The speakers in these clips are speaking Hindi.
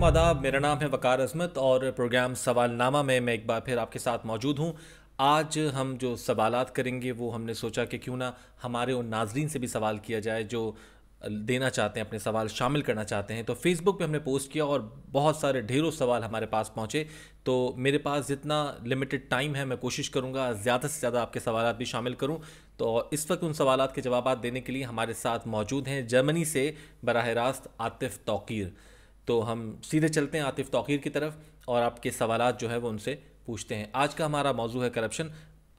अल्लाम आदाब मेरा नाम है वकार अजमत और प्रोग्राम सवालनामा में मैं एक बार फिर आपके साथ मौजूद हूँ आज हम जो सवाल करेंगे वो हमने सोचा कि क्यों ना हमारे उन नाजरीन से भी सवाल किया जाए जो देना चाहते हैं अपने सवाल शामिल करना चाहते हैं तो फेसबुक पे हमने पोस्ट किया और बहुत सारे ढेरों सवाल हमारे पास पहुँचे तो मेरे पास जितना लिमिटेड टाइम है मैं कोशिश करूँगा ज़्यादा से ज़्यादा आपके सवाल भी शामिल करूँ तो इस वक्त उन सवाल के जवाब देने के लिए हमारे साथ मौजूद हैं जर्मनी से बरह रास्त आतिफ़ तोकीर तो हम सीधे चलते हैं आतिफ तौकीर की तरफ और आपके सवाल जो है वो उनसे पूछते हैं आज का हमारा मौजू है करप्शन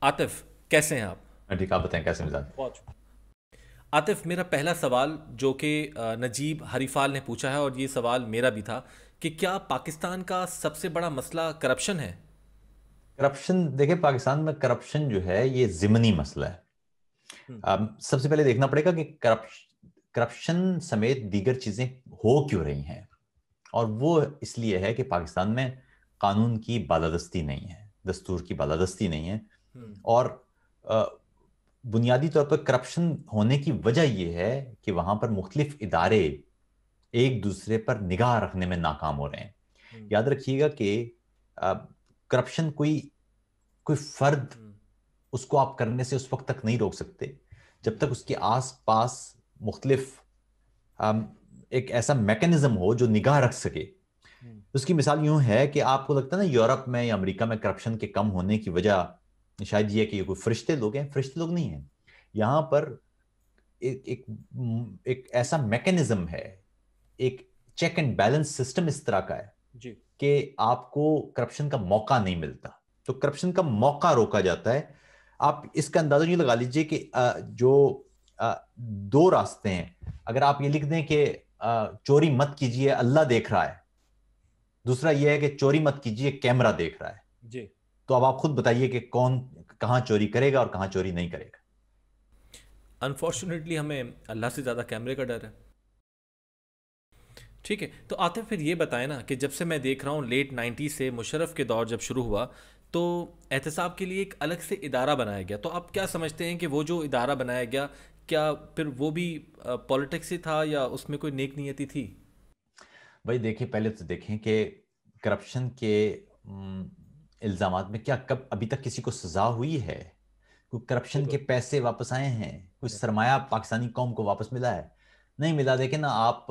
आतिफ कैसे हैं आप हाँ, ठीक आप बताएं कैसे मिजाज आतिफ मेरा पहला सवाल जो कि नजीब हरीफाल ने पूछा है और ये सवाल मेरा भी था कि क्या पाकिस्तान का सबसे बड़ा मसला करप्शन है करप्शन देखिए पाकिस्तान में करप्शन जो है ये जिमनी मसला है आ, हम्म। सबसे पहले देखना पड़ेगा कि करप्शन करप्शन समेत दीगर चीजें हो क्यों रही हैं और वो इसलिए है कि पाकिस्तान में कानून की बालादस्ती नहीं है दस्तूर की बालादस्ती नहीं है हम्म। और बुनियादी तौर पर करप्शन होने की वजह यह है कि वहां पर मुख्तलिफ इदारे एक दूसरे पर निगाह रखने में नाकाम हो रहे हैं हम्म। याद रखिएगा कि करप्शन कोई कोई फर्द हम्म। उसको आप करने से उस वक्त तक नहीं रोक सकते जब तक उसके आस पास मुख्तलिफ एक ऐसा मैकेनिज्म हो जो निगाह रख सके हम्म। उसकी मिसाल यूं है कि आपको लगता है ना यूरोप में या अमेरिका में करप्शन के कम होने की वजह शायद ये कि ये कोई फरिश्ते लोग हैं फरिश्ते लोग नहीं हैं यहाँ पर एक एक एक ऐसा मैकेनिज्म है एक चेक एंड बैलेंस सिस्टम इस तरह का है जी कि आपको करप्शन का मौका नहीं मिलता तो करप्शन का मौका रोका जाता है आप इसका अंदाजा यूँ लगा लीजिए कि जो दो रास्ते हैं अगर आप ये लिख दें कि चोरी मत कीजिए अल्लाह देख रहा है दूसरा यह है कि चोरी मत कीजिए कैमरा देख रहा है जी तो अब आप खुद बताइए कि कौन कहाँ चोरी करेगा और कहाँ चोरी नहीं करेगा अनफॉर्चुनेटली हमें अल्लाह से ज़्यादा कैमरे का डर है ठीक है तो आते फिर ये बताएं ना कि जब से मैं देख रहा हूँ लेट नाइन्टी से मुशरफ के दौर जब शुरू हुआ तो एहतसाब के लिए एक अलग से इदारा बनाया गया तो आप क्या समझते हैं कि वो जो इदारा बनाया गया क्या फिर वो भी पॉलिटिक्स ही था या उसमें कोई नेक नियति थी भाई देखिए पहले तो देखें कि करप्शन के इल्ज़ाम में क्या कब अभी तक किसी को सजा हुई है कोई करप्शन के पैसे वापस आए हैं कुछ सरमाया पाकिस्तानी कौम को वापस मिला है नहीं मिला देखे ना आप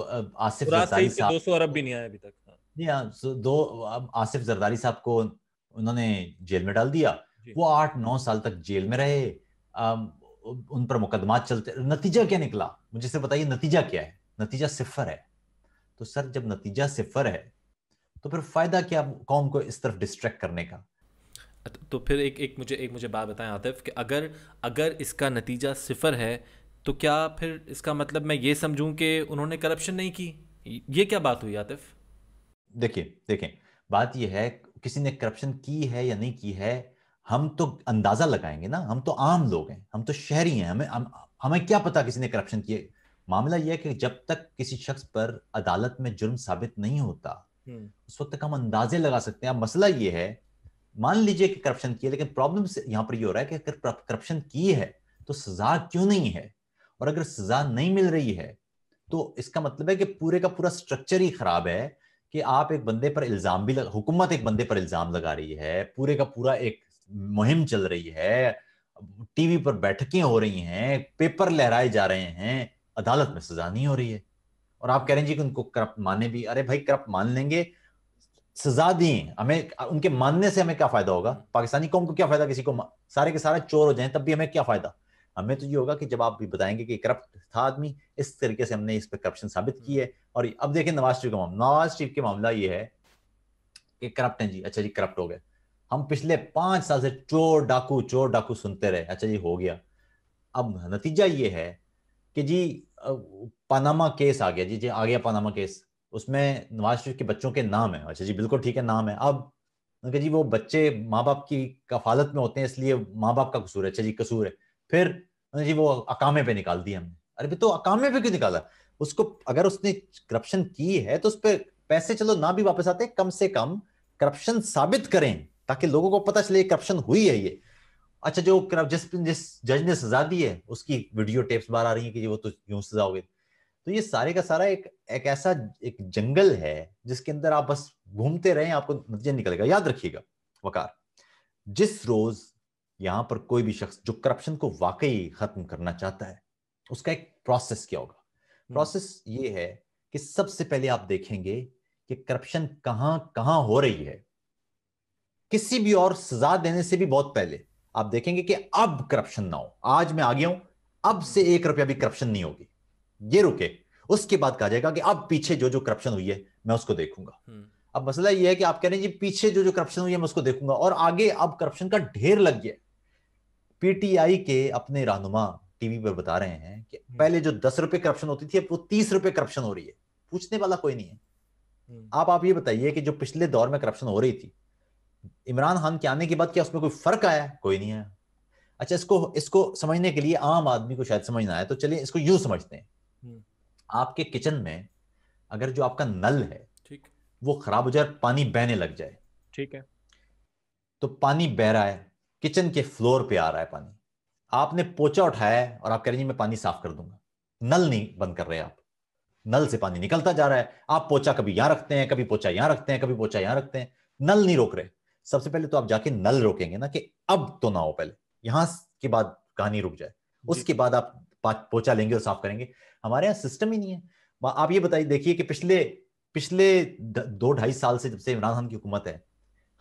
आसिफ जरदारी साहब दो सौ अरब भी नहीं आया अभी तक हाँ। जी हाँ दो अब आसिफ जरदारी साहब को उन्होंने जेल में डाल दिया वो आठ नौ साल तक जेल में रहे उन पर मुकदमा चलते नतीजा क्या निकला मुझे से बताइए नतीजा क्या है नतीजा सिफर है तो सर जब नतीजा सिफर है तो फिर फायदा क्या कौम को इस तरफ डिस्ट्रैक्ट करने का तो फिर एक एक मुझे एक मुझे बात बताएं आतिफ कि अगर अगर इसका नतीजा सिफर है तो क्या फिर इसका मतलब मैं ये समझूं कि उन्होंने करप्शन नहीं की ये क्या बात हुई आतिफ देखिए देखिए बात यह है किसी ने करप्शन की है या नहीं की है हम तो अंदाजा लगाएंगे ना हम तो आम लोग हैं हम तो शहरी हैं हमें हम, हमें क्या पता किसी ने करप्शन किए मामला यह है कि जब तक किसी शख्स पर अदालत में जुर्म साबित नहीं होता हम्म। उस वक्त तक हम अंदाजे लगा सकते हैं अब मसला ये है मान लीजिए कि करप्शन की है लेकिन प्रॉब्लम यहाँ पर ये हो रहा है कि अगर करप्शन की है तो सजा क्यों नहीं है और अगर सजा नहीं मिल रही है तो इसका मतलब है कि पूरे का पूरा स्ट्रक्चर ही खराब है कि आप एक बंदे पर इल्जाम भी लग, हुकूमत एक बंदे पर इल्जाम लगा रही है पूरे का पूरा एक मुहिम चल रही है टीवी पर बैठकें हो रही हैं पेपर लहराए जा रहे हैं अदालत में सजा नहीं हो रही है और आप कह रहे हैं जी कि उनको करप्ट माने भी अरे भाई करप्ट मान लेंगे सजा दी हमें उनके मानने से हमें क्या फायदा होगा पाकिस्तानी कौम को क्या फायदा किसी को सारे के सारे चोर हो जाए तब भी हमें क्या फायदा हमें तो ये होगा कि जब आप भी बताएंगे कि करप्ट था आदमी इस तरीके से हमने इस पर करप्शन साबित की है और अब देखें नवाज शरीफ का मामला नवाज शरीफ के मामला ये है कि करप्ट हैं जी अच्छा जी करप्ट हो गए हम पिछले पांच साल से चोर डाकू चोर डाकू सुनते रहे अच्छा जी हो गया अब नतीजा ये है कि जी पनामा केस आ गया जी जी आ गया पनामा केस उसमें नवाज शरीफ के बच्चों के नाम है अच्छा जी बिल्कुल ठीक है नाम है अब जी वो बच्चे माँ बाप की कफालत में होते हैं इसलिए माँ बाप का कसूर है अच्छा जी कसूर है फिर जी वो अकामे पे निकाल दिया हमने अरे तो अकामे पे क्यों निकाला उसको अगर उसने करप्शन की है तो उस पर पैसे चलो ना भी वापस आते कम से कम करप्शन साबित करें ताकि लोगों को पता चले करप्शन हुई है ये अच्छा जो जिस जिस जज ने सजा दी है उसकी वीडियो टेप्स बाहर आ रही है कि वो तो यूं सजा हो गई तो ये सारे का सारा एक एक ऐसा एक जंगल है जिसके अंदर आप बस घूमते रहे आपको नतीजा निकलेगा याद रखिएगा वकार जिस रोज यहां पर कोई भी शख्स जो करप्शन को वाकई खत्म करना चाहता है उसका एक प्रोसेस क्या होगा प्रोसेस हम्म। ये है कि सबसे पहले आप देखेंगे कि करप्शन कहाँ कहाँ हो रही है किसी भी और सजा देने से भी बहुत पहले आप देखेंगे कि अब करप्शन ना हो आज मैं आ गया हूं अब से एक रुपया भी करप्शन नहीं होगी ये रुके उसके बाद कहा जाएगा कि अब पीछे जो जो करप्शन हुई है मैं उसको देखूंगा हम्म। अब मसला यह है कि आप कह रहे हैं जी पीछे जो जो करप्शन हुई है मैं उसको देखूंगा और आगे अब करप्शन का ढेर लग गया पीटीआई के अपने रहनुमा टीवी पर बता रहे हैं कि हम्म। पहले जो दस रुपए करप्शन होती थी अब वो तीस रुपए करप्शन हो रही है पूछने वाला कोई नहीं है हम्म। आप आप ये बताइए कि जो पिछले दौर में करप्शन हो रही थी इमरान खान के आने के बाद क्या उसमें कोई फर्क आया कोई नहीं आया अच्छा इसको इसको समझने के लिए आम आदमी को शायद समझना आया तो चलिए इसको यूं समझते हैं हम्म। आपके किचन में अगर जो आपका नल है ठीक वो खराब हो जाए पानी बहने लग जाए ठीक है तो पानी बह रहा है किचन के फ्लोर पे आ रहा है पानी आपने पोचा उठाया है और आप कह रही मैं पानी साफ कर दूंगा नल नहीं बंद कर रहे आप नल से पानी निकलता जा रहा है आप पोचा कभी यहां रखते हैं कभी पोचा यहां रखते हैं कभी पोचा यहां रखते हैं नल नहीं रोक रहे सबसे पहले तो आप जाके नल रोकेंगे ना कि अब तो ना हो पहले यहां के बाद कहानी रुक जाए उसके बाद आप पोचा लेंगे और साफ करेंगे हमारे यहाँ सिस्टम ही नहीं है आप ये बताइए देखिए कि पिछले पिछले दो ढाई साल से जब से इमरान खान की हुकूमत है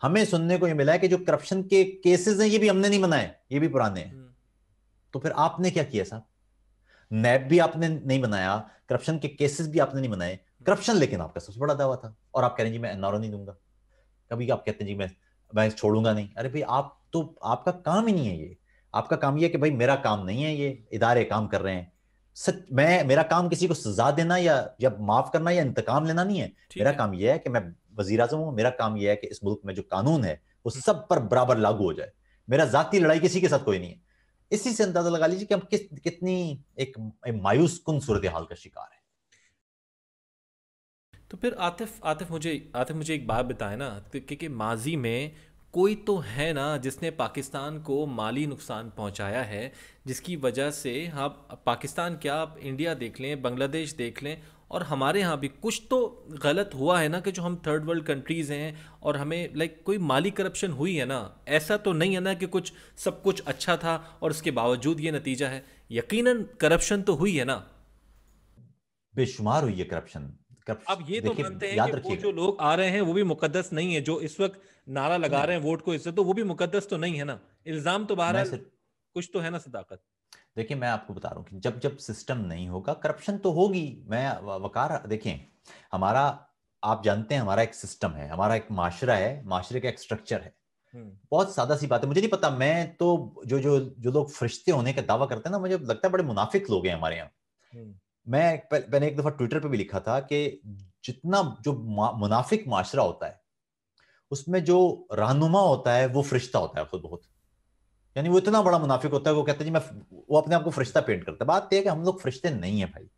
हमें सुनने को ये मिला है कि जो करप्शन के केसेस हैं ये भी हमने नहीं बनाए ये भी पुराने हैं हम्म। तो फिर आपने क्या किया साहब नैब भी आपने नहीं बनाया करप्शन के केसेस भी आपने नहीं बनाए करप्शन हम्म। लेकिन आपका सबसे बड़ा दावा था और आप कह रहे हैं जी मैं एनआरओ नहीं दूंगा कभी आप कहते हैं जी मैं मैं छोड़ूंगा नहीं अरे भाई आप तो आपका काम ही नहीं है ये आपका काम ये है कि भाई मेरा काम नहीं है ये इदारे काम कर रहे हैं सच मैं मेरा काम किसी को सजा देना या या माफ करना या इंतकाम लेना नहीं है मेरा काम यह है कि मैं वजीर अजम हूँ मेरा काम यह है कि इस मुल्क में जो कानून है वो हम्म। सब पर बराबर लागू हो जाए मेरा जाती लड़ाई किसी के साथ कोई नहीं है इसी से अंदाजा लगा लीजिए कि हम किस कितनी एक मायूस कन सूरत हाल का शिकार है तो फिर आतिफ आतिफ मुझे आतिफ मुझे एक बात बताए ना क्योंकि माजी में कोई तो है ना जिसने पाकिस्तान को माली नुकसान पहुंचाया है जिसकी वजह से हाँ पाकिस्तान क्या आप इंडिया देख लें बांग्लादेश देख लें और हमारे यहाँ भी कुछ तो गलत हुआ है ना कि जो हम थर्ड वर्ल्ड कंट्रीज़ हैं और हमें लाइक कोई माली करप्शन हुई है ना ऐसा तो नहीं है ना कि कुछ सब कुछ अच्छा था और उसके बावजूद ये नतीजा है यकीनन करप्शन तो हुई है ना बेशुमार हुई है करप्शन अब ये तो मानते हैं कि वो जो लोग आ रहे हैं वो भी मुकदस नहीं है जो इस वक्त नारा लगा हम्म। रहे हैं वोट को इससे तो वो भी मुकदस तो नहीं है ना इल्जाम तो बाहर कुछ तो है ना सदाकत देखिए मैं आपको बता रहा हूँ कि जब जब सिस्टम नहीं होगा करप्शन तो होगी मैं वकार देखें हमारा आप जानते हैं हमारा एक सिस्टम है हमारा एक माशरा है माशरे का एक स्ट्रक्चर है हम्म। बहुत सादा सी बात है मुझे नहीं पता मैं तो जो जो जो लोग फरिश्ते होने का दावा करते हैं ना मुझे लगता है बड़े मुनाफिक लोग हैं हमारे यहाँ हम्म। मैं मैंने एक दफा ट्विटर पे भी लिखा था कि जितना जो मुनाफिक माशरा होता है उसमें जो रहनुमा होता है वो फरिश्ता होता है खुद बहुत यानी वो इतना बड़ा मुनाफिक होता है वो कहते हैं जी मैं वो अपने आप को फरिश्ता पेंट करता है बात यह है कि हम लोग फरिश्ते नहीं है भाई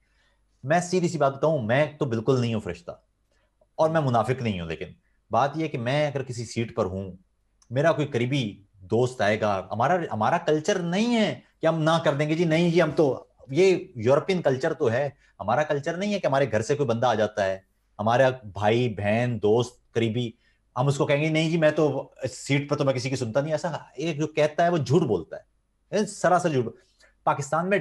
मैं सीधी सी बात बताऊं मैं तो बिल्कुल नहीं हूँ फरिश्ता और मैं मुनाफिक नहीं हूँ लेकिन बात यह है कि मैं अगर किसी सीट पर हूँ मेरा कोई करीबी दोस्त आएगा हमारा हमारा कल्चर नहीं है कि हम ना कर देंगे जी नहीं जी हम तो ये यूरोपियन कल्चर तो है हमारा कल्चर नहीं है कि हमारे घर से कोई बंदा आ जाता है हमारा भाई बहन दोस्त करीबी हम उसको कहेंगे नहीं जी मैं तो सीट पर तो मैं किसी की सुनता नहीं ऐसा एक जो कहता है वो झूठ बोलता है सरासर झूठ पाकिस्तान में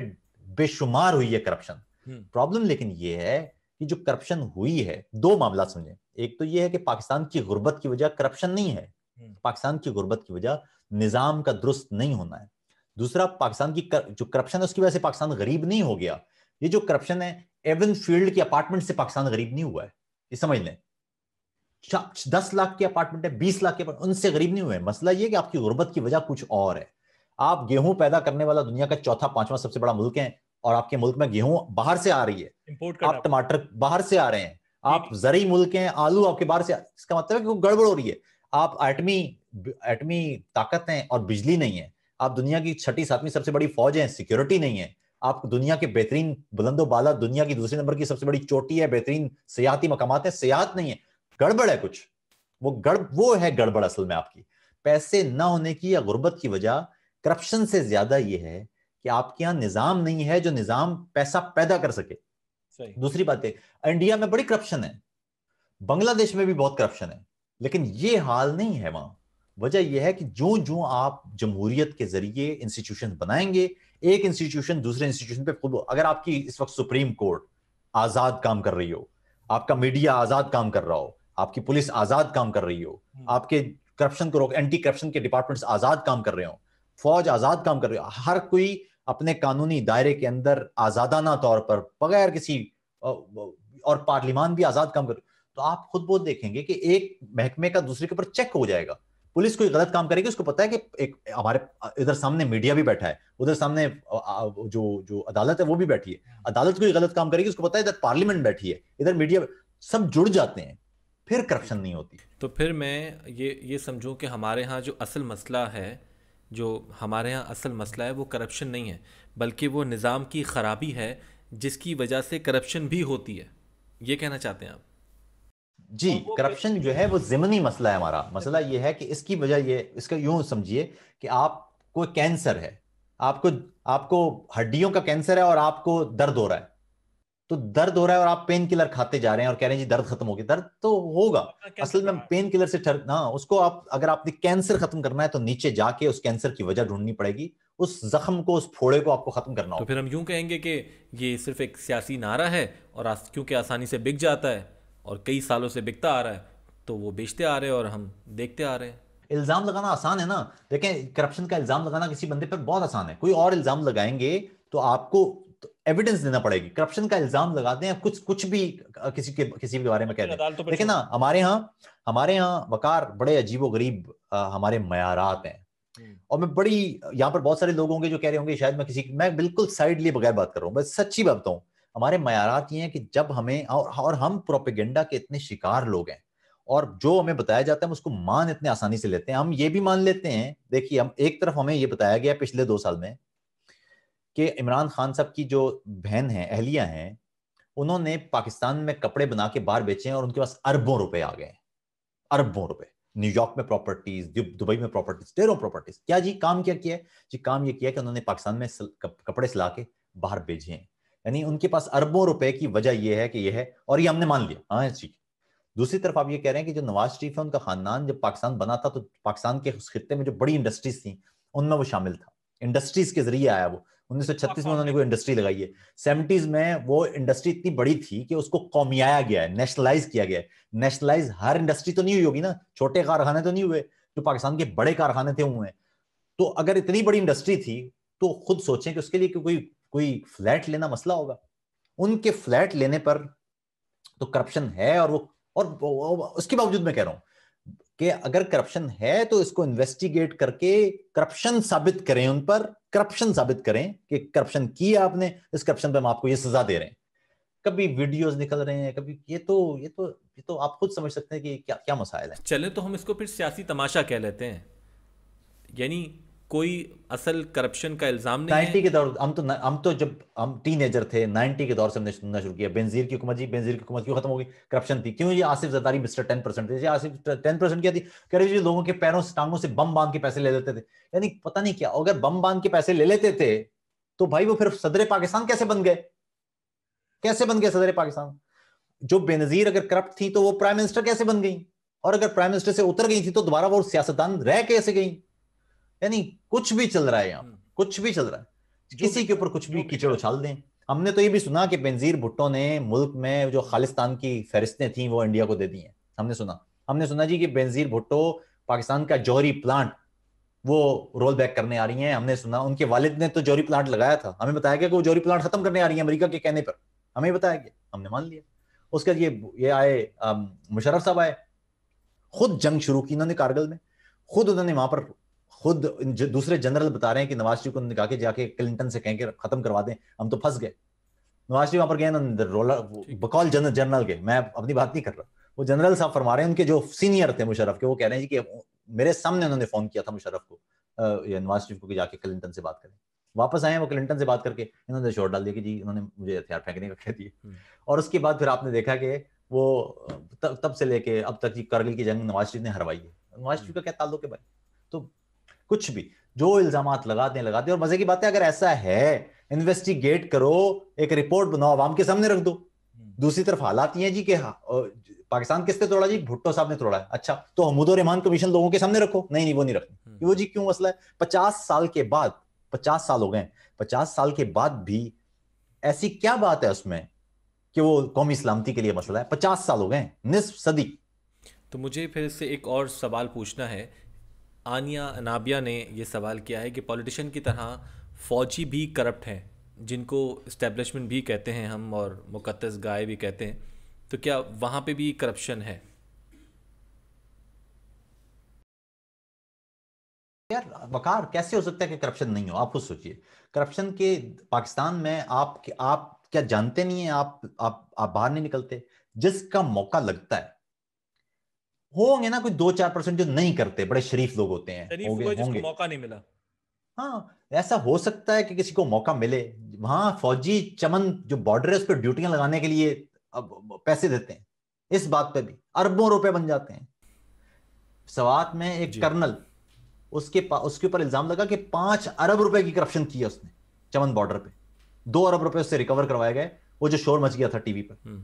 बेशुमार हुई है करप्शन हम्म। प्रॉब्लम लेकिन ये है कि जो करप्शन हुई है दो मामला समझे एक तो ये है कि पाकिस्तान की गुर्बत की वजह करप्शन नहीं है हम्म। पाकिस्तान की गुर्बत की वजह निजाम का दुरुस्त नहीं होना है दूसरा पाकिस्तान की कर, जो करप्शन है उसकी वजह से पाकिस्तान गरीब नहीं हो गया ये जो करप्शन है एवन फील्ड के अपार्टमेंट से पाकिस्तान गरीब नहीं हुआ है ये समझ लें दस लाख के अपार्टमेंट है बीस लाख के उनसे गरीब नहीं हुए मसला ये कि आपकी गुर्बत की वजह कुछ और है आप गेहूं पैदा करने वाला दुनिया का चौथा पांचवा सबसे बड़ा मुल्क है और आपके मुल्क में गेहूं बाहर से आ रही है आप टमाटर बाहर से आ रहे हैं आप जरिए मुल्क हैं आलू आपके बाहर से इसका मतलब है कि गड़बड़ हो रही है आप एटमी एटमी ताकत हैं और बिजली नहीं है आप दुनिया की छठी सातवीं सबसे बड़ी फौज है सिक्योरिटी नहीं है आप दुनिया के बेहतरीन बुलंदो बाला दुनिया की दूसरे नंबर की सबसे बड़ी चोटी है बेहतरीन सियाहती मकाम है सियात नहीं है गड़बड़ है कुछ वो गड़ वो है गड़बड़ असल में आपकी पैसे ना होने की या गुर्बत की वजह करप्शन से ज्यादा ये है कि आपके यहाँ निजाम नहीं है जो निजाम पैसा पैदा कर सके दूसरी बात है इंडिया में बड़ी करप्शन है बांग्लादेश में भी बहुत करप्शन है लेकिन ये हाल नहीं है वहां वजह यह है कि जो जो आप जमहूरियत के जरिए इंस्टीट्यूशन बनाएंगे एक इंस्टीट्यूशन दूसरे इंस्टीट्यूशन पे खुद अगर आपकी इस वक्त सुप्रीम कोर्ट आजाद काम कर रही हो आपका मीडिया आजाद काम कर रहा हो आपकी पुलिस आजाद काम कर रही हो हम्म। आपके करप्शन को रोक एंटी करप्शन के डिपार्टमेंट्स आजाद काम कर रहे हो फौज आजाद काम कर रही हो हर कोई अपने कानूनी दायरे के अंदर आजादाना तौर पर बगैर किसी और पार्लिमान भी आजाद काम कर तो आप खुद बहुत देखेंगे कि एक महकमे का दूसरे के ऊपर चेक हो जाएगा पुलिस कोई गलत काम करेगी उसको पता है कि एक हमारे इधर सामने मीडिया भी बैठा है उधर सामने जो जो अदालत है वो भी बैठी है अदालत कोई गलत काम करेगी उसको पता है इधर पार्लियामेंट बैठी है इधर मीडिया सब जुड़ जाते हैं फिर करप्शन नहीं होती तो फिर मैं ये ये समझूं कि हमारे यहाँ जो असल मसला है जो हमारे यहाँ असल मसला है वो करप्शन नहीं है बल्कि वो निज़ाम की ख़राबी है जिसकी वजह से करप्शन भी होती है ये कहना चाहते हैं आप जी करप्शन जो है वो जिमनी मसला है हमारा मसला ये है कि इसकी वजह ये इसका यूं समझिए कि आप कैंसर है आपको आपको हड्डियों का कैंसर है और आपको दर्द हो रहा है तो दर्द हो रहा है और आप पेन किलर खाते जा रहे हैं और कह रहे हैं जी दर्द खत्म होगी दर्द तो होगा असल में पेन किलर से ठर हाँ उसको आप अगर आपने कैंसर खत्म करना है तो नीचे जाके उस कैंसर की वजह ढूंढनी पड़ेगी उस जख्म को उस फोड़े को आपको खत्म करना तो होगा तो फिर हम यूं कहेंगे कि ये सिर्फ एक सियासी नारा है और क्योंकि आसानी से बिक जाता है और कई सालों से बिकता आ रहा है तो वो बेचते आ रहे हैं और हम देखते आ रहे हैं इल्जाम लगाना आसान है ना देखें करप्शन का इल्जाम लगाना किसी बंदे पर बहुत आसान है कोई और इल्जाम लगाएंगे तो आपको एविडेंस तो देना पड़ेगी करप्शन का इल्जाम लगाते हैं कुछ कुछ भी किसी के किसी के बारे में कह रहे हैं देखे ना हमारे यहाँ हमारे यहाँ वकार बड़े अजीबो गरीब हमारे मयारात हैं हम्म। और मैं बड़ी यहाँ पर बहुत सारे लोग होंगे जो कह रहे होंगे शायद मैं किसी मैं बिल्कुल साइडली बगैर बात कर रहा हूँ मैं सच्ची बात बताऊँ हमारे मैारात ये हैं कि जब हमें और, और हम प्रोपेगेंडा के इतने शिकार लोग हैं और जो हमें बताया जाता है हम उसको मान इतने आसानी से लेते हैं हम ये भी मान लेते हैं देखिए हम एक तरफ हमें ये बताया गया पिछले दो साल में कि इमरान खान साहब की जो बहन है अहलिया हैं उन्होंने पाकिस्तान में कपड़े बना के बाहर बेचे हैं और उनके पास अरबों रुपए आ गए अरबों रुपए न्यूयॉर्क में प्रॉपर्टीज दुबई में प्रॉपर्टीज ढेरों प्रॉपर्टीज क्या जी काम क्या किया जी काम ये किया कि उन्होंने पाकिस्तान में कपड़े सिला के बाहर भेजे हैं यानी उनके पास अरबों रुपए की वजह यह है कि यह है और ये हमने मान लिया हाँ ठीक दूसरी तरफ आप ये कह रहे हैं कि जो नवाज शरीफ है उनका खानदान जब पाकिस्तान बना था तो पाकिस्तान के उस खत्े में जो बड़ी इंडस्ट्रीज थी उनमें वो शामिल था इंडस्ट्रीज के जरिए आया वो उन्नीस सौ छत्तीस में उन्होंने कोई इंडस्ट्री लगाई है सेवेंटीज में वो इंडस्ट्री इतनी बड़ी थी कि उसको कौमियाया गया है नेशनलाइज किया गया है नेशनलाइज हर इंडस्ट्री तो नहीं हुई होगी ना छोटे कारखाने तो नहीं हुए जो पाकिस्तान के बड़े कारखाने थे हुए हैं तो अगर इतनी बड़ी इंडस्ट्री थी तो खुद सोचें कि उसके लिए कोई कोई फ्लैट लेना मसला होगा उनके फ्लैट लेने पर तो करप्शन है और वो और उसके बावजूद मैं कह रहा हूं कि अगर करप्शन है तो इसको इन्वेस्टिगेट करके करप्शन साबित करें उन पर करप्शन साबित करें कि करप्शन किया आपने इस करप्शन पर हम आपको ये सजा दे रहे हैं कभी वीडियोस निकल रहे हैं कभी ये तो ये तो ये तो आप खुद समझ सकते हैं कि क्या क्या मसाइल है चले तो हम इसको फिर सियासी तमाशा कह लेते हैं यानी कोई असल करप्शन का इल्जाम नहीं 90 के दौर हम तो हम तो जब हम टीनेजर थे 90 के दौर से हमने सुनना शुरू किया बेनजीर की हुकूमत जी बेनजीर की हुकूमत क्यों खत्म हो गई करप्शन थी क्यों ये आसिफ जरदारी मिस्टर 10 परसेंट थे आसिफ 10 परसेंट क्या थी कह रहे जी लोगों के पैरों से टांगों से बम बांध के पैसे ले लेते थे यानी पता नहीं क्या अगर बम बांध के पैसे ले लेते थे तो भाई वो फिर सदर पाकिस्तान कैसे बन गए कैसे बन गए सदर पाकिस्तान जो बेनजीर अगर करप्ट थी तो वो प्राइम मिनिस्टर कैसे बन गई और अगर प्राइम मिनिस्टर से उतर गई थी तो दोबारा वो सियासतदान रह कैसे गई यानी कुछ भी चल रहा है यहाँ हम्म। कुछ भी चल रहा है किसी के ऊपर कुछ भी कीचड़ उछाल दें हमने तो ये भी सुना कि बेनजीर भुट्टो ने मुल्क में जो खालिस्तान की फहरिस्तें थी वो इंडिया को दे दी हैं हमने सुना हमने सुना जी कि बेनजीर भुट्टो पाकिस्तान का जौहरी प्लांट वो रोल बैक करने आ रही हैं हमने सुना उनके वालिद ने तो जौहरी प्लांट लगाया था हमें बताया गया कि वो जौहरी प्लांट खत्म करने आ रही है अमरीका के कहने पर हमें बताया गया हमने मान लिया उसके ये ये आए मुशरफ साहब आए खुद जंग शुरू की इन्होंने कारगिल में खुद उन्होंने वहां पर खुद दूसरे जनरल बता रहे हैं कि नवाज शरीफ को निकाह के जाके क्लिंटन से कहें कि खत्म करवा दें हम तो फंस गए नवाज शरीफ वहां पर गए ना रोला बकौल जनरल जनरल गए मैं अपनी बात नहीं कर रहा वो जनरल साहब फरमा रहे हैं उनके जो सीनियर थे मुशरफ के वो कह रहे हैं कि मेरे सामने उन्होंने फोन किया था मुशरफ को नवाज शरीफ को जाके क्लिंटन से बात करें वापस आए वो क्लिंटन से बात करके इन्होंने शोर डाल दिया कि जी इन्होंने मुझे हथियार फेंकने का कह दिया हम्म। और उसके बाद फिर आपने देखा कि वो तब तब से लेके अब तक जी करगिल की जंग नवाज शरीफ ने हरवाई है नवाज शरीफ हम्म। का क्या ताल्लुक है भाई तो कुछ भी जो इल्जाम लगाते हैं लगाते हैं और मजे की बात है अगर ऐसा है इन्वेस्टिगेट करो एक रिपोर्ट बनाओ आवाम के सामने रख दो हम्म। दूसरी तरफ हालात ये जी के हाँ, पाकिस्तान किसने तोड़ा जी भुट्टो साहब ने तोड़ा है अच्छा तो हमूद और रहमान कमीशन लोगों के सामने रखो नहीं नहीं वो नहीं रखो हम्म। वो जी क्यों मसला है पचास साल के बाद पचास साल हो गए पचास साल के बाद भी ऐसी क्या बात है उसमें कि वो कौमी सलामती के लिए मसला है पचास साल हो गए निस्फ सदी तो मुझे फिर से एक और सवाल पूछना है आनिया अनाबिया ने ये सवाल किया है कि पॉलिटिशियन की तरह फ़ौजी भी करप्ट हैं जिनको इस्टेब्लिशमेंट भी कहते हैं हम और मुकदस गाय भी कहते हैं तो क्या वहाँ पे भी करप्शन है यार वकार कैसे हो सकता है कि करप्शन नहीं हो आप खुद सोचिए करप्शन के पाकिस्तान में आप आप क्या जानते नहीं है आप आप आप बाहर नहीं निकलते जिसका मौका लगता है होंगे ना कोई दो चार परसेंट जो नहीं करते बड़े शरीफ लोग होते हैं शरीफ होंगे, होंगे। मौका नहीं मिला हाँ ऐसा हो सकता है कि किसी को मौका मिले वहां फौजी चमन जो बॉर्डर है उस पर ड्यूटियां लगाने के लिए अब पैसे देते हैं इस बात पे भी अरबों रुपए बन जाते हैं सवात में एक कर्नल उसके उसके ऊपर इल्जाम लगा कि पांच अरब रुपए की करप्शन की है उसने चमन बॉर्डर पे दो अरब रुपए उससे रिकवर करवाए गए वो जो शोर मच गया था टीवी पर हम्म।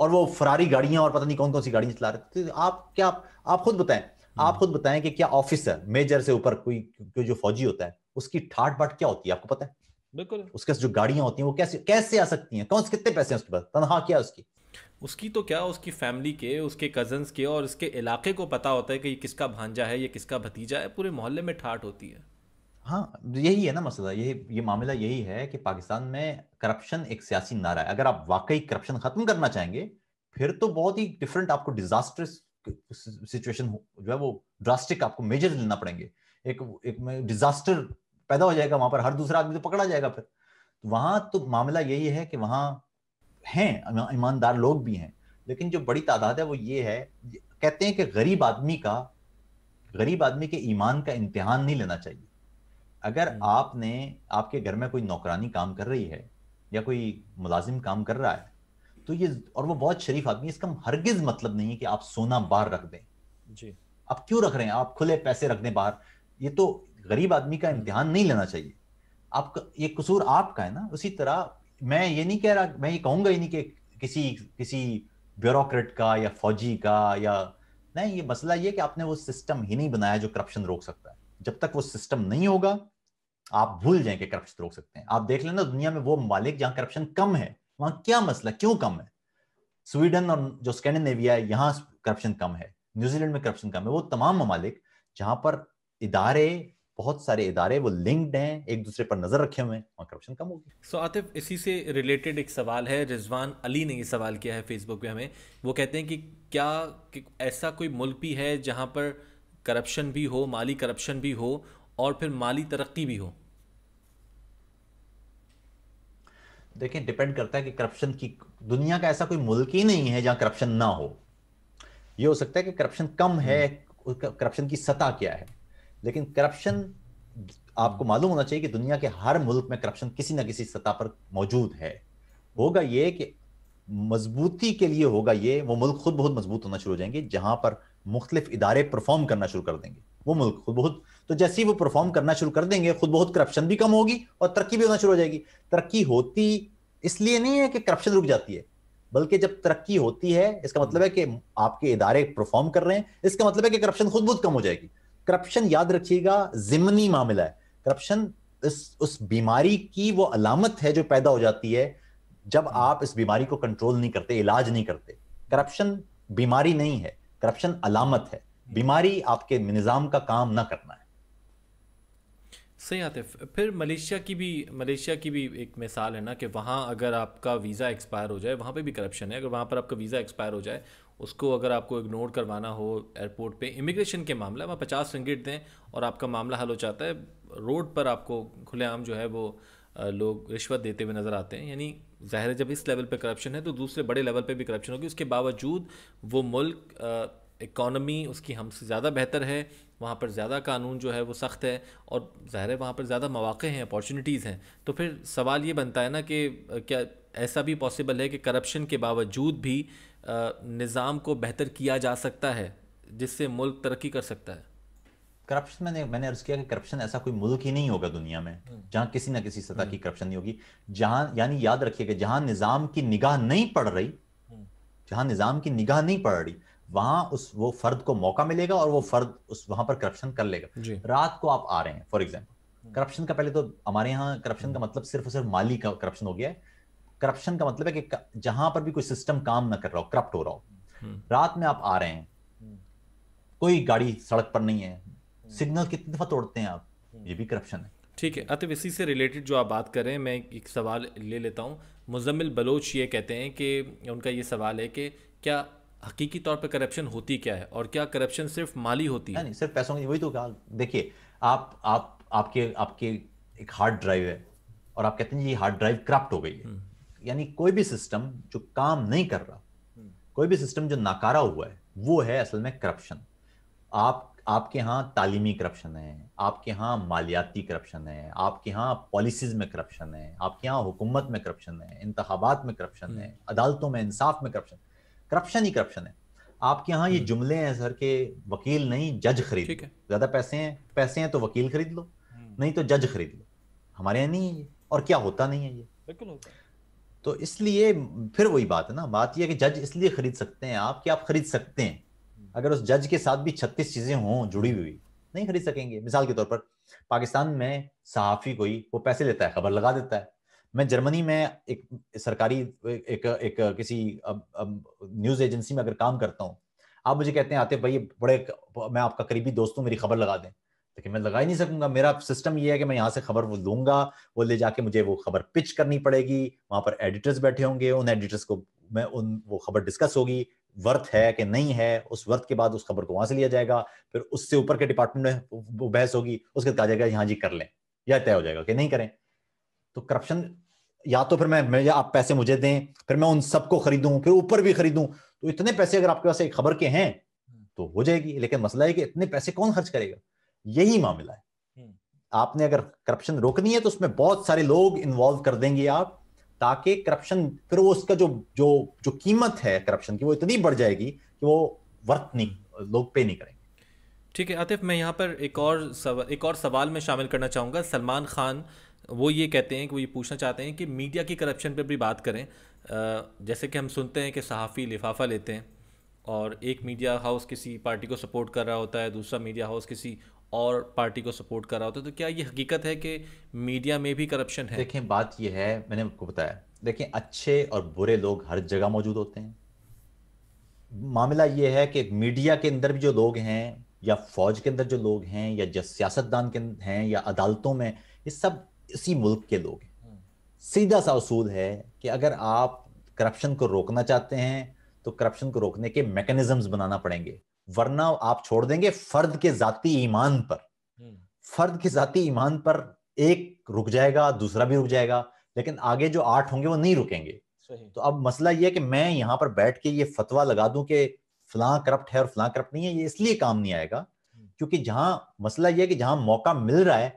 और वो फरारी गाड़ियां और पता नहीं कौन कौन सी गाड़ियां चला रहे थे तो आप क्या आप खुद बताएं हम्म। आप खुद बताएं कि क्या ऑफिसर मेजर से ऊपर कोई जो फौजी होता है उसकी ठाट बाट क्या होती है आपको पता है बिल्कुल उसके जो गाड़ियां होती हैं वो कैसे कैसे आ सकती हैं कौन से कितने पैसे हैं उसके पास तनख्वाह क्या उसकी उसकी तो क्या उसकी फैमिली के उसके कजन्स के और उसके इलाके को पता होता है कि ये किसका भांजा है ये किसका भतीजा है पूरे मोहल्ले में ठाट होती है हाँ तो यही है ना मसला यही ये मामला यही है कि पाकिस्तान में करप्शन एक सियासी नारा है अगर आप वाकई करप्शन खत्म करना चाहेंगे फिर तो बहुत ही डिफरेंट आपको डिजास्टर्स सिचुएशन जो है वो ड्रास्टिक आपको मेजर लेना पड़ेंगे एक एक में डिजास्टर पैदा हो जाएगा वहां पर हर दूसरा आदमी तो पकड़ा जाएगा फिर तो वहां तो मामला यही है कि वहां हैं ईमानदार लोग भी हैं लेकिन जो बड़ी तादाद है वो ये है कहते हैं कि गरीब आदमी का गरीब आदमी के ईमान का इम्तिहान नहीं लेना चाहिए अगर हम्म। आपने आपके घर में कोई नौकरानी काम कर रही है या कोई मुलाजिम काम कर रहा है तो ये और वो बहुत शरीफ आदमी इसका हरगिज मतलब नहीं है कि आप सोना बाहर रख दें जी आप क्यों रख रहे हैं आप खुले पैसे रख दें बाहर ये तो गरीब आदमी का हम्म। इम्तिहान नहीं लेना चाहिए आपका ये कसूर आपका है ना उसी तरह मैं ये नहीं कह रहा मैं ये कहूंगा ही नहीं कि किसी किसी ब्यूरोक्रेट का या फौजी का या नहीं ये मसला ये कि आपने वो सिस्टम ही नहीं बनाया जो करप्शन रोक सकता है जब तक वो सिस्टम नहीं होगा आप भूल जाए कि करप्शन रोक सकते हैं आप देख लेना दुनिया में वो मालिक जहाँ करप्शन कम है वहाँ क्या मसला क्यों कम है स्वीडन और जो स्कैंडिनेविया है यहाँ करप्शन कम है न्यूजीलैंड में करप्शन कम है वो तमाम ममालिक जहां पर इदारे बहुत सारे इदारे वो लिंक्ड हैं एक दूसरे पर नजर रखे हुए हैं करप्शन कम होगी सो so, आतिफ इसी से रिलेटेड एक सवाल है रिजवान अली ने ये सवाल किया है फेसबुक पे हमें वो कहते हैं कि क्या कि ऐसा कोई मुल्क भी है जहाँ पर करप्शन भी हो माली करप्शन भी हो और फिर माली तरक्की भी हो देखिए डिपेंड करता है कि करप्शन की दुनिया का ऐसा कोई मुल्क ही नहीं है जहां करप्शन ना हो यह हो सकता है कि करप्शन कम हम्म। है करप्शन की सतह क्या है लेकिन करप्शन आपको मालूम होना चाहिए कि दुनिया के हर मुल्क में करप्शन किसी ना किसी सतह पर मौजूद है होगा ये कि मजबूती के लिए होगा ये वो मुल्क खुद बहुत मजबूत होना शुरू हो जाएंगे जहां पर मुख्तलिफ इदारे परफॉर्म करना शुरू कर देंगे वो मुल्क खुद बहुत तो जैसे ही वो परफॉर्म करना शुरू कर देंगे खुद बहुत करप्शन भी कम होगी और तरक्की भी होना शुरू हो जाएगी तरक्की होती इसलिए नहीं है कि करप्शन रुक जाती है बल्कि जब तरक्की होती है इसका मतलब है कि आपके इदारे परफॉर्म कर रहे हैं इसका मतलब है कि करप्शन खुद बहुत कम हो जाएगी करप्शन याद रखिएगा जिमनी मामला है करप्शन इस उस बीमारी की वो अलामत है जो पैदा हो जाती है जब आप इस बीमारी को कंट्रोल नहीं करते इलाज नहीं करते करप्शन बीमारी नहीं है करप्शन अलामत है बीमारी आपके निज़ाम का काम ना करना है सही आतिफ फिर मलेशिया की भी मलेशिया की भी एक मिसाल है ना कि वहाँ अगर आपका वीज़ा एक्सपायर हो जाए वहाँ पे भी करप्शन है अगर वहाँ पर आपका वीज़ा एक्सपायर हो जाए उसको अगर आपको इग्नोर करवाना हो एयरपोर्ट पे इमिग्रेशन के मामला वहाँ पचास रिंगट दें और आपका मामला हल हो जाता है रोड पर आपको खुलेआम जो है वो लोग रिश्वत देते हुए नज़र आते हैं यानी ज़ाहिर है जब इस लेवल पर करप्शन है तो दूसरे बड़े लेवल पर भी करप्शन होगी उसके बावजूद वो मुल्क इकॉनमी उसकी हमसे ज़्यादा बेहतर है वहाँ पर ज़्यादा कानून जो है वो सख्त है और ज़ाहिर है वहाँ पर ज़्यादा मौाक़े हैं अपॉर्चुनिटीज़ हैं तो फिर सवाल ये बनता है ना कि क्या ऐसा भी पॉसिबल है कि करप्शन के बावजूद भी निज़ाम को बेहतर किया जा सकता है जिससे मुल्क तरक्की कर सकता है करप्शन मैंने मैंने अर्ज किया कि करप्शन ऐसा कोई मुल्क ही नहीं होगा दुनिया में हम्म। जहाँ किसी ना किसी सतह की करप्शन हम्म। नहीं होगी जहाँ यानी याद रखिएगा जहाँ निज़ाम की निगाह नहीं पड़ रही हम्म। जहाँ निज़ाम की निगाह नहीं पड़ रही वहां उस वो फर्द को मौका मिलेगा और वो फर्द उस वहां पर करप्शन कर लेगा रात को आप आ रहे हैं फॉर एग्जाम्पल करप्शन का पहले तो हमारे यहाँ करप्शन का मतलब सिर्फ और सिर्फ माली का करप्शन हो गया है करप्शन का मतलब है कि जहां पर भी कोई सिस्टम काम ना कर रहा हो करप्ट हो रहा हो हम्म। रात में आप आ रहे हैं कोई गाड़ी सड़क पर नहीं है सिग्नल कितनी दफा तोड़ते हैं आप हम्म। ये भी करप्शन है ठीक है अतः इसी से रिलेटेड जो आप बात कर रहे हैं मैं एक सवाल ले लेता हूँ मुजम्मिल बलोच ये कहते हैं कि उनका ये सवाल है कि क्या हकीकी तौर पर करप्शन होती क्या है और क्या करप्शन सिर्फ माली होती है नहीं सिर्फ पैसों की वही तो क्या देखिए आप आप आपके आपके एक हार्ड ड्राइव है और आप कहते हैं ये हार्ड ड्राइव करप्ट हो गई है हम्म। यानी कोई भी सिस्टम जो काम नहीं कर रहा हम्म। कोई भी सिस्टम जो नाकारा हुआ है वो है असल में करप्शन आप आपके यहाँ तालीमी करप्शन है आपके यहाँ मालियाती करप्शन है आपके यहाँ पॉलिसीज में करप्शन है आपके यहाँ हुकूमत में करप्शन है इंतबात में करप्शन है हम्म। अदालतों में इंसाफ में करप्शन है करप्शन ही करप्शन है आपके यहाँ ये हम्म। जुमले हैं सर के वकील नहीं जज खरीद ज्यादा पैसे हैं पैसे हैं तो वकील खरीद लो हम्म। नहीं तो जज खरीद लो हमारे यहाँ नहीं है ये और क्या होता नहीं है ये बिल्कुल तो इसलिए फिर वही बात है ना बात यह कि जज इसलिए खरीद सकते हैं आप कि आप खरीद सकते हैं हम्म। अगर उस जज के साथ भी छत्तीस चीजें हों जुड़ी हुई नहीं खरीद सकेंगे मिसाल के तौर पर पाकिस्तान में सहाफी कोई वो पैसे लेता है खबर लगा देता है मैं जर्मनी में एक सरकारी एक एक किसी न्यूज एजेंसी में अगर काम करता हूँ आप मुझे कहते हैं आते भाई बड़े मैं आपका करीबी दोस्त हूँ मेरी खबर लगा दें लेकिन मैं लगा ही नहीं सकूंगा मेरा सिस्टम ये है कि मैं यहाँ से खबर वो लूंगा वो ले जाके मुझे वो खबर पिच करनी पड़ेगी वहां पर एडिटर्स बैठे होंगे उन एडिटर्स को मैं उन वो खबर डिस्कस होगी वर्थ है कि नहीं है उस वर्थ के बाद उस खबर को वहां से लिया जाएगा फिर उससे ऊपर के डिपार्टमेंट में वो बहस होगी उसके बाद कहा जाएगा यहाँ जी कर लें या तय हो जाएगा कि नहीं करें तो करप्शन या तो फिर मैं, मैं आप पैसे मुझे दें फिर मैं उन सबको खरीदूं फिर ऊपर भी खरीदूं तो इतने पैसे अगर आपके पास एक खबर के हैं तो हो जाएगी लेकिन मसला है कि इतने पैसे कौन खर्च करेगा यही मामला है हम्म। आपने अगर करप्शन रोकनी है तो उसमें बहुत सारे लोग इन्वॉल्व कर देंगे आप ताकि करप्शन फिर वो उसका जो जो जो कीमत है करप्शन की वो इतनी बढ़ जाएगी कि वो वर्थ नहीं लोग पे नहीं करेंगे ठीक है आतिफ मैं यहाँ पर एक और सवाल एक और सवाल में शामिल करना चाहूँगा सलमान खान वो ये कहते हैं कि वो ये पूछना चाहते हैं कि मीडिया की करप्शन पर भी बात करें जैसे कि हम सुनते हैं कि सहाफ़ी लिफाफा लेते हैं और एक मीडिया हाउस किसी पार्टी को सपोर्ट कर रहा होता है दूसरा मीडिया हाउस किसी और पार्टी को सपोर्ट कर रहा होता है तो क्या ये हकीकत है कि मीडिया में भी करप्शन है देखें बात यह है मैंने आपको बताया देखें अच्छे और बुरे लोग हर जगह मौजूद होते हैं मामला ये है कि मीडिया के अंदर भी जो लोग हैं या फौज के अंदर जो लोग हैं या जो सियासतदान के हैं या अदालतों में ये सब इसी मुल्क के लोग हैं सीधा सा उसूल है कि अगर आप करप्शन को रोकना चाहते हैं तो करप्शन को रोकने के मैकेनिज्म बनाना पड़ेंगे वरना आप छोड़ देंगे फर्द के जाति ईमान पर हम्म। फर्द के जाति ईमान पर एक रुक जाएगा दूसरा भी रुक जाएगा लेकिन आगे जो आठ होंगे वो नहीं रुकेंगे तो अब मसला ये है कि मैं यहाँ पर बैठ के ये फतवा लगा दूं कि फलां करप्ट है और फलां करप्ट नहीं है ये इसलिए काम नहीं आएगा हम्म। क्योंकि जहां मसला यह है कि जहां मौका मिल रहा है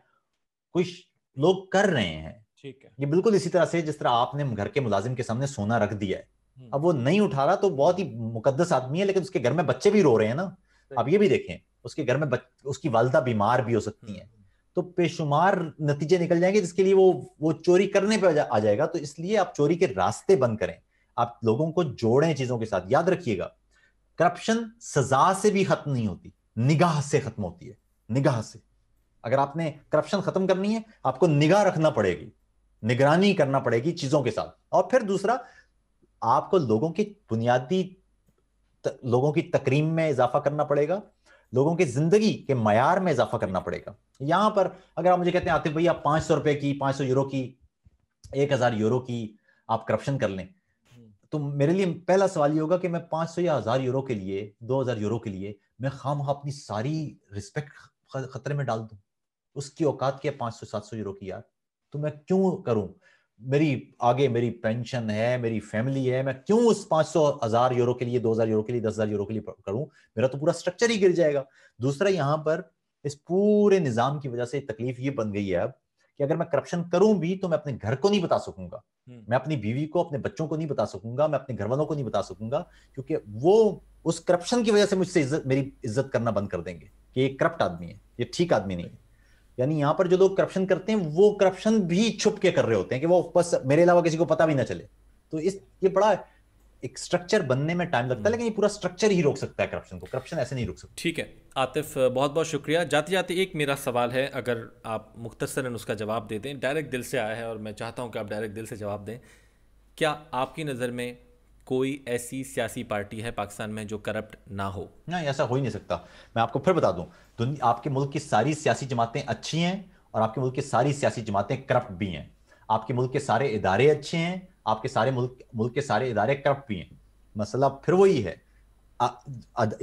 कुछ लोग कर रहे हैं ठीक है ये बिल्कुल इसी तरह से जिस तरह आपने घर के मुलाजिम के सामने सोना रख दिया है हम्म। अब वो नहीं उठा रहा तो बहुत ही मुकदस आदमी है लेकिन उसके घर में बच्चे भी रो रहे हैं ना आप ये भी देखें उसके घर में उसकी वालदा बीमार भी हो सकती है हम्म। तो बेशुमार नतीजे निकल जाएंगे जिसके लिए वो वो चोरी करने पर आ जाएगा तो इसलिए आप चोरी के रास्ते बंद करें आप लोगों को जोड़ें चीजों के साथ याद रखिएगा करप्शन सजा से भी खत्म नहीं होती निगाह से खत्म होती है निगाह से अगर आपने करप्शन खत्म करनी है आपको निगाह रखना पड़ेगी निगरानी करना पड़ेगी चीजों के साथ और फिर दूसरा आपको लोगों की बुनियादी लोगों की तकरीम में इजाफा करना पड़ेगा लोगों की जिंदगी के मैार में इजाफा करना पड़ेगा यहां पर अगर आप मुझे कहते हैं आतिफ भैया पांच सौ रुपए की पांच सौ यूरो की एक हजार यूरो की आप करप्शन कर लें तो मेरे लिए पहला सवाल ये होगा कि मैं पांच सौ या हजार यूरो के लिए दो हजार यूरो के लिए मैं खाम अपनी सारी रिस्पेक्ट खतरे में डाल दूं उसकी औकात के पांच सौ सात सौ यूरो की यार तो मैं क्यों करूं मेरी आगे मेरी पेंशन है मेरी फैमिली है मैं क्यों उस पांच सौ हजार यूरो के लिए दो हजार यूरो के लिए दस हजार यूरो के लिए करूं मेरा तो पूरा स्ट्रक्चर ही गिर जाएगा दूसरा यहाँ पर इस पूरे निजाम की वजह से तकलीफ ये बन गई है अब कि अगर मैं करप्शन करूं भी तो मैं अपने घर को नहीं बता सकूंगा हम्म। मैं अपनी बीवी को अपने बच्चों को नहीं बता सकूंगा मैं अपने घर वालों को नहीं बता सकूंगा क्योंकि वो उस करप्शन की वजह से मुझसे इज्जत मेरी इज्जत करना बंद कर देंगे कि ये करप्ट आदमी है ये ठीक आदमी नहीं है यानी यहाँ पर जो लोग करप्शन करते हैं वो करप्शन भी छुप के कर रहे होते हैं कि वो बस मेरे अलावा किसी को पता भी ना चले तो इस ये बड़ा एक स्ट्रक्चर बनने में टाइम लगता है हम्म। लेकिन ये पूरा स्ट्रक्चर ही रोक सकता है करप्शन को करप्शन ऐसे नहीं रोक सकता ठीक है आतिफ बहुत बहुत शुक्रिया जाते जाते एक मेरा सवाल है अगर आप मुख्तसरन उसका जवाब दे दें डायरेक्ट दिल से आया है और मैं चाहता हूँ कि आप डायरेक्ट दिल से जवाब दें क्या आपकी नज़र में कोई ऐसी सियासी पार्टी है पाकिस्तान में जो करप्ट ना हो ना ऐसा हो ही नहीं सकता मैं आपको फिर बता दूं आपके मुल्क की सारी सियासी जमातें अच्छी हैं और आपके मुल्क की सारी सियासी जमातें करप्ट भी हैं आपके मुल्क के सारे इदारे अच्छे हैं आपके सारे मुल्क मुल्क के सारे इदारे करप्ट भी हैं मसला फिर वही है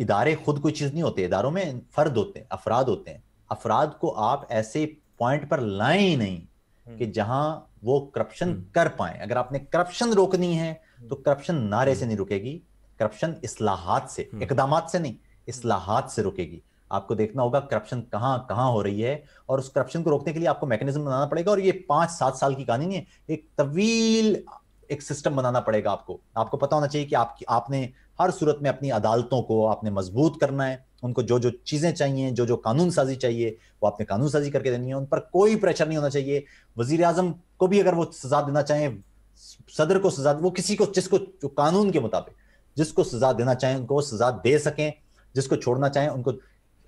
इदारे खुद कोई चीज़ नहीं होते इदारों में फर्द होते हैं अफराद होते हैं अफराद को आप ऐसे पॉइंट पर लाए ही नहीं हम्म। कि जहां वो करप्शन हम्म। कर पाए अगर आपने करप्शन रोकनी है तो करप्शन नारे से हम्म। नहीं रुकेगी करप्शन इस्लाहात से हम्म। इकदाम से नहीं इस्लाहात से रुकेगी आपको देखना होगा करप्शन कहाँ कहाँ हो रही है और उस करप्शन को रोकने के लिए आपको मैकेनिज्म बनाना पड़ेगा और ये पांच सात साल की कहानी नहीं है एक तवील एक सिस्टम बनाना पड़ेगा आपको आपको पता होना चाहिए कि आपकी आपने हर सूरत में अपनी अदालतों को आपने मजबूत करना है उनको जो जो चीजें चाहिए जो जो कानून साजी चाहिए वो आपने कानून साजी करके देनी है उन पर कोई प्रेशर नहीं होना चाहिए वजीर आजम को भी अगर वो सजा देना चाहें सदर को सजा वो किसी को जिसको जो कानून के मुताबिक जिसको सजा देना चाहें उनको सजा दे सकें जिसको छोड़ना चाहें उनको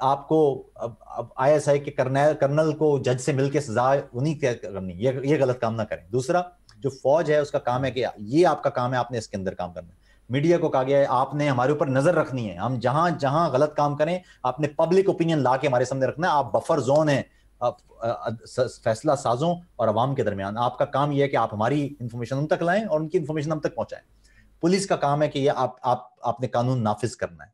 आपको अब अब आई के कर्नल कर्नल को जज से मिलकर सजा उन्हीं के करनी ये ये गलत काम ना करें दूसरा जो फौज है उसका काम है कि ये आपका काम है आपने इसके अंदर काम करना है मीडिया को कहा गया है आपने हमारे ऊपर नजर रखनी है हम जहां जहां गलत काम करें आपने पब्लिक ओपिनियन ला के हमारे सामने रखना है आप बफर जोन है फैसला साजों और आवाम के दरमियान आपका काम यह है कि आप हमारी इंफॉर्मेशन उन तक लाएं और उनकी इंफॉर्मेशन हम तक पहुंचाएं पुलिस का काम है कि ये आप आप आपने कानून नाफिज करना है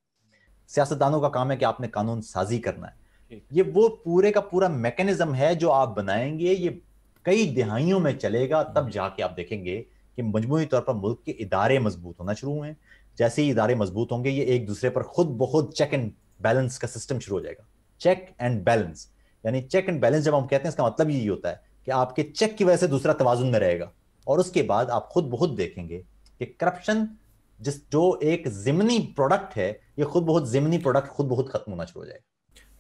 सियासतदानों का काम है कि आपने कानून साजी करना है ये वो पूरे का पूरा मैकेनिज्म है जो आप बनाएंगे ये कई दिहाइयों में चलेगा तब हम्म। जाके आप देखेंगे कि मजमूरी तौर पर मुल्क के इदारे मजबूत होना शुरू हुए जैसे ही इदारे मजबूत होंगे ये एक दूसरे पर खुद बहुत चेक एंड बैलेंस का सिस्टम शुरू हो जाएगा चेक एंड बैलेंस यानी चेक एंड बैलेंस जब हम कहते हैं इसका मतलब यही होता है कि आपके चेक की वजह से दूसरा तोजुन में रहेगा और उसके बाद आप खुद बहुत देखेंगे कि करप्शन जिस जो एक जिमनी प्रोडक्ट है ये खुद बहुत जिमनी प्रोडक्ट खुद बहुत खत्म होना शुरू हो जाएगा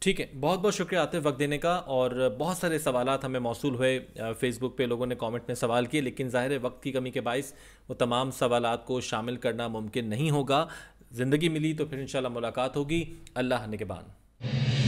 ठीक है बहुत बहुत शुक्रिया आते वक्त देने का और बहुत सारे सवाल हमें मौसू हुए फेसबुक पे लोगों ने कमेंट में सवाल किए लेकिन ज़ाहिर वक्त की कमी के बायस वो तमाम सवाल को शामिल करना मुमकिन नहीं होगा ज़िंदगी मिली तो फिर इन मुलाकात होगी अल्लाह के बान